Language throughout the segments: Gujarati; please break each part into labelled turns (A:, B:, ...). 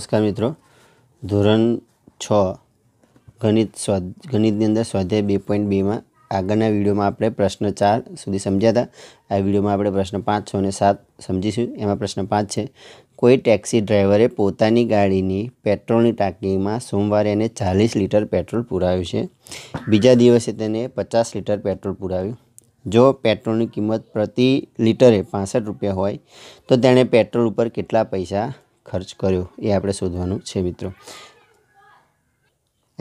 A: નમસ્કાર મિત્રો ધોરણ છ ગણિત સ્વાધ ગણિતની અંદર સ્વાધ્યાય બે પોઈન્ટ બેમાં આગળના વિડીયોમાં આપણે પ્રશ્ન ચાર સુધી સમજ્યા હતા આ વિડીયોમાં આપણે પ્રશ્ન પાંચ છ અને સાત સમજીશું એમાં પ્રશ્ન પાંચ છે કોઈ ટેક્સી ડ્રાઈવરે પોતાની ગાડીની પેટ્રોલની ટાંકીમાં સોમવારે એને ચાલીસ લીટર પેટ્રોલ પુરાવ્યું છે બીજા દિવસે તેને પચાસ લીટર પેટ્રોલ પુરાવ્યું જો પેટ્રોલની કિંમત પ્રતિ લીટરે પાસઠ રૂપિયા હોય તો તેણે પેટ્રોલ ઉપર કેટલા પૈસા ખર્ચ કર્યો એ આપણે શોધવાનું છે મિત્રો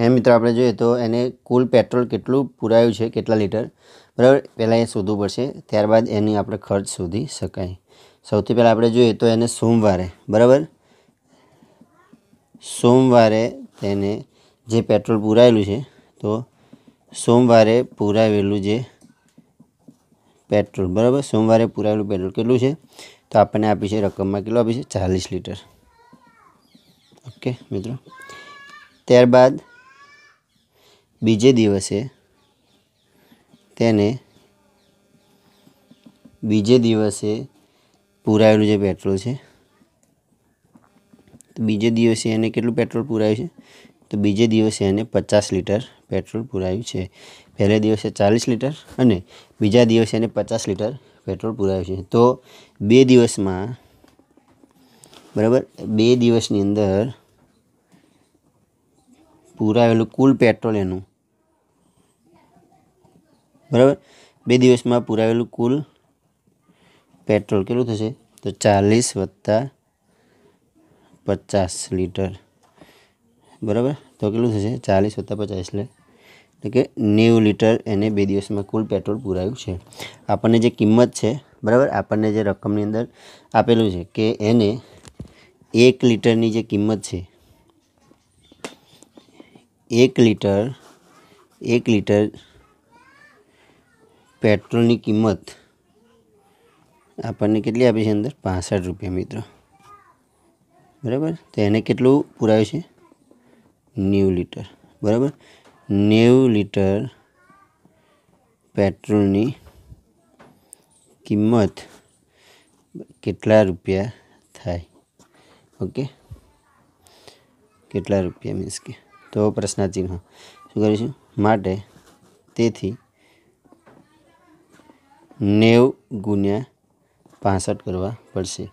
A: એમ મિત્રો આપણે જોઈએ તો એને કુલ પેટ્રોલ કેટલું પુરાયું છે કેટલા લીટર બરાબર પહેલાં એ શોધવું પડશે ત્યારબાદ એની આપણે ખર્ચ શોધી શકાય સૌથી પહેલાં આપણે જોઈએ તો એને સોમવારે બરાબર સોમવારે તેને જે પેટ્રોલ પુરાયેલું છે તો સોમવારે પુરાવેલું જે પેટ્રોલ બરાબર સોમવારે પુરાયેલું પેટ્રોલ કેટલું છે તો આપણને આપી છે રકમમાં કેટલું આપી છે ચાલીસ લીટર ઓકે મિત્રો ત્યારબાદ બીજે દિવસે તેને બીજે દિવસે પૂરાયેલું જે પેટ્રોલ છે તો બીજે દિવસે એને કેટલું પેટ્રોલ પૂરાયું છે તો બીજે દિવસે એને પચાસ લીટર પેટ્રોલ પૂરાયું છે પહેલે દિવસે ચાલીસ લીટર અને બીજા દિવસે એને પચાસ લીટર પેટ્રોલ પૂરાયું છે તો બે દિવસમાં બરાબર બે દિવસની અંદર પુરાવેલું કુલ પેટ્રોલ એનું બરાબર બે દિવસમાં પુરાવેલું કુલ પેટ્રોલ કેટલું થશે તો ચાલીસ વત્તા પચાસ લીટર બરાબર તો કેટલું થશે ચાલીસ વત્તા પચાસ લે એટલે કે નેવું લીટર એને બે દિવસમાં કુલ પેટ્રોલ પુરાયું છે આપણને જે કિંમત છે બરાબર આપણને જે રકમની અંદર આપેલું છે કે એને એક લીટરની જે કિંમત છે એક લીટર એક લીટર પેટ્રોલની કિંમત આપણને કેટલી આપે છે અંદર પાસઠ રૂપિયા મિત્રો બરાબર તો એને કેટલું પુરાયું છે નેવું લીટર બરાબર નેવું લીટર પેટ્રોલની કિંમત કેટલા રૂપિયા થાય ઓકે કેટલા રૂપિયા મીન્સ કે તો પ્રશ્નાચિહ્ન શું કરીશું માટે તેથી નેવ ગુણ્યા પાસઠ કરવા પડશે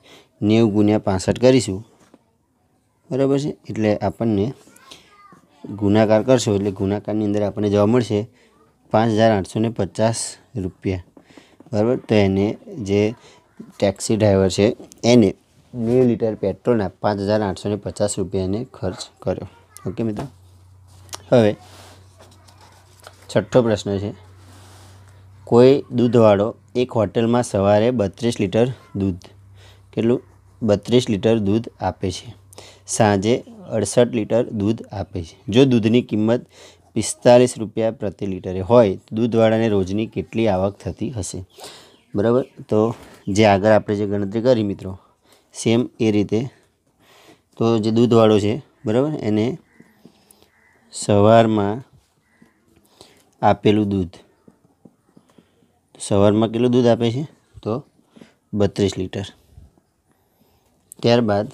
A: નેવ ગુણ્યા પાસઠ કરીશું બરાબર છે એટલે આપણને ગુણાકાર કરશો એટલે ગુણાકારની અંદર આપણને જવા મળશે પાંચ હજાર આઠસો પચાસ રૂપિયા બરાબર તો એને જે ટેક્સી ડ્રાઈવર છે એને બે લીટર પેટ્રોલના પાંચ હજાર આઠસો પચાસ રૂપિયાને ખર્ચ કર્યો ઓકે મિત્રો હવે છઠ્ઠો પ્રશ્ન છે કોઈ દૂધવાળો એક હોટેલમાં સવારે બત્રીસ લીટર દૂધ કેટલું બત્રીસ લીટર દૂધ આપે છે સાંજે અડસઠ લીટર દૂધ આપે છે જો દૂધની કિંમત પિસ્તાલીસ રૂપિયા પ્રતિ લીટરે હોય દૂધવાળાને રોજની કેટલી આવક થતી હશે બરાબર તો જે આગળ આપણે જે ગણતરી કરી મિત્રો સેમ એ રીતે તો જે દૂધવાળો છે બરાબર એને સવારમાં આપેલું દૂધ સવારમાં કેટલું દૂધ આપે છે તો બત્રીસ લીટર ત્યારબાદ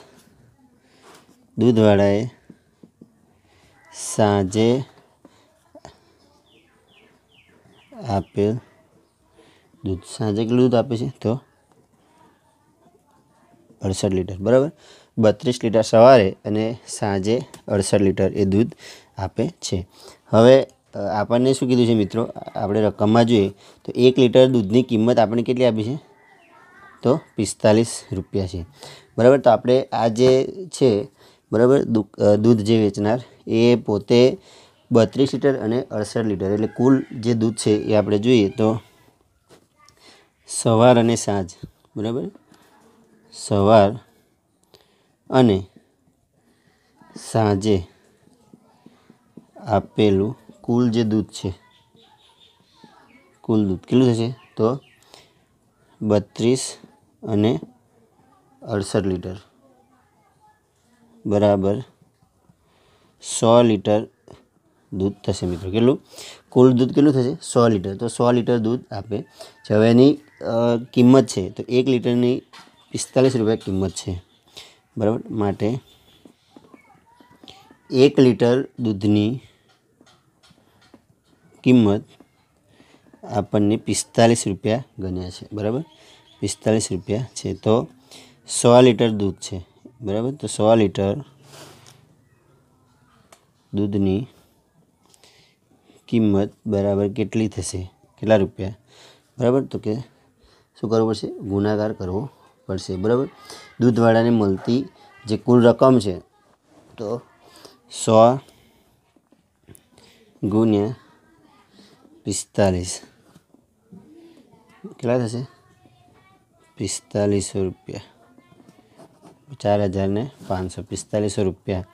A: દૂધવાળાએ સાંજે આપેલ દૂધ સાંજે કેટલું દૂધ આપે છે તો અડસઠ લીટર બરાબર બત્રીસ લીટર સવારે અને સાંજે અડસઠ લીટર એ દૂધ આપે છે હવે આપણને શું કીધું છે મિત્રો આપણે રકમમાં જોઈએ તો એક લીટર દૂધની કિંમત આપણે કેટલી આપી છે તો પિસ્તાલીસ રૂપિયા છે બરાબર તો આપણે આ જે છે બરાબર દૂધ જે વેચનાર એ પોતે બત્રીસ લીટર અને અડસઠ લીટર એટલે કુલ જે દૂધ છે એ આપણે જોઈએ તો સવાર અને સાંજ બરાબર સવાર અને સાંજે આપેલું કુલ જે દૂધ છે કુલ દૂધ કેટલું થશે તો બત્રીસ અને અડસઠ લીટર બરાબર સો લીટર દૂધ થશે મિત્રો કેટલું કુલ દૂધ કેટલું થશે સો લીટર તો સો લીટર દૂધ આપે છે હવે એની કિંમત છે તો એક લીટરની પિસ્તાલીસ રૂપિયા કિંમત છે બરાબર માટે એક લીટર દૂધની કિંમત આપણને પિસ્તાલીસ રૂપિયા ગણ્યા છે બરાબર પિસ્તાલીસ રૂપિયા છે તો સો લીટર દૂધ છે બરાબર તો સો લીટર દૂધની કિંમત બરાબર કેટલી થશે કેટલા રૂપિયા બરાબર તો કે શું કરવું પડશે ગુણાકાર કરવો પડશે બરાબર દૂધવાળાને મળતી જે કુલ રકમ છે તો સો ગુણ્યા પિસ્તાલીસ કેટલા થશે પિસ્તાલીસો રૂપિયા ચાર હજારને પાંચસો પિસ્તાલીસો રૂપિયા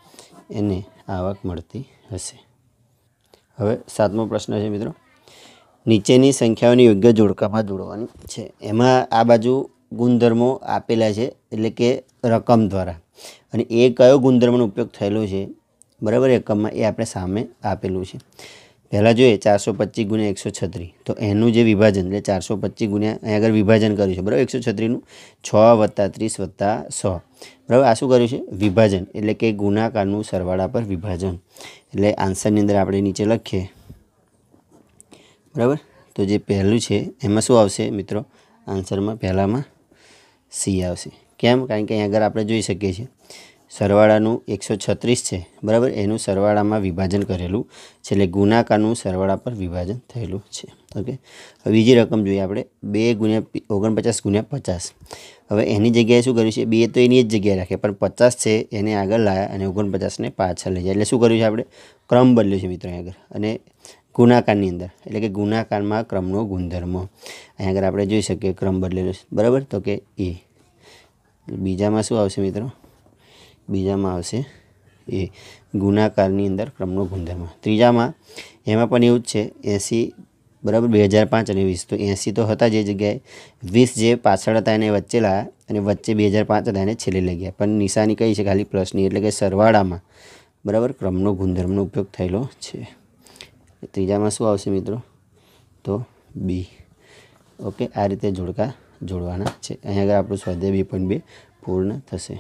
A: એને આવક મળતી હશે હવે સાતમો પ્રશ્ન છે મિત્રો નીચેની સંખ્યાઓની યોગ્ય જોડકામાં જોડવાની છે એમાં આ બાજુ ગુણધર્મો આપેલા છે એટલે કે રકમ દ્વારા અને એ કયો ગુણધર્મનો ઉપયોગ થયેલો છે બરાબર એકમમાં એ આપણે સામે આપેલું છે પહેલાં જોઈએ ચારસો પચીસ ગુણ્યા એકસો છત્રીસ તો એનું જે વિભાજન એટલે ચારસો પચીસ ગુણ્યા અહીં આગળ વિભાજન કર્યું છે બરાબર એકસો છત્રીસનું છ વત્તા ત્રીસ વત્તા સો બરાબર આ શું કર્યું છે વિભાજન એટલે કે ગુણાકારનું સરવાળા પર વિભાજન એટલે આન્સરની અંદર આપણે નીચે લખીએ બરાબર તો જે પહેલું છે એમાં શું આવશે મિત્રો આન્સરમાં પહેલાંમાં સી આવશે કેમ કારણ કે અહીં આગળ આપણે જોઈ શકીએ છીએ સરવાળાનું એકસો છત્રીસ છે બરાબર એનું સરવાળામાં વિભાજન કરેલું છે એટલે ગુણાકારનું સરવાળા પર વિભાજન થયેલું છે ઓકે હવે બીજી રકમ જોઈએ આપણે બે ગુણ્યા ઓગણપચાસ ગુણ્યા પચાસ હવે એની જગ્યાએ શું કર્યું છે બે તો એની જ જગ્યાએ રાખે પણ પચાસ છે એને આગળ લાવ્યા અને ઓગણપચાસને પાછળ લઈ જાય એટલે શું કર્યું છે આપણે ક્રમ બદલ્યો છે મિત્રો આગળ અને ગુણાકારની અંદર એટલે કે ગુણાકારમાં ક્રમનો ગુણધર્મ અહીંયા આગળ આપણે જોઈ શકીએ ક્રમ બદલેલો છે બરાબર તો કે એ બીજામાં શું આવશે મિત્રો બીજામાં આવશે એ ગુણાકારની અંદર ક્રમનો ગુણધર્મ ત્રીજામાં એમાં પણ એવું જ છે એંસી બરાબર બે હજાર પાંચ અને વીસ તો એંસી તો હતા જે જગ્યાએ વીસ જે પાછળ હતા એને વચ્ચે લાયા અને વચ્ચે બે હજાર પાંચ હતા એને છેલ્લે લઈ ગયા પણ નિશાની કઈ છે ખાલી પ્લસની એટલે કે સરવાળામાં બરાબર ક્રમનો ગુણધર્મનો ઉપયોગ થયેલો છે ત્રીજામાં શું આવશે મિત્રો તો બી ઓકે આ રીતે જોડકા જોડવાના છે અહીંયા આગળ આપણું સ્વાધ્યાય બે પોઈન્ટ બે પૂર્ણ થશે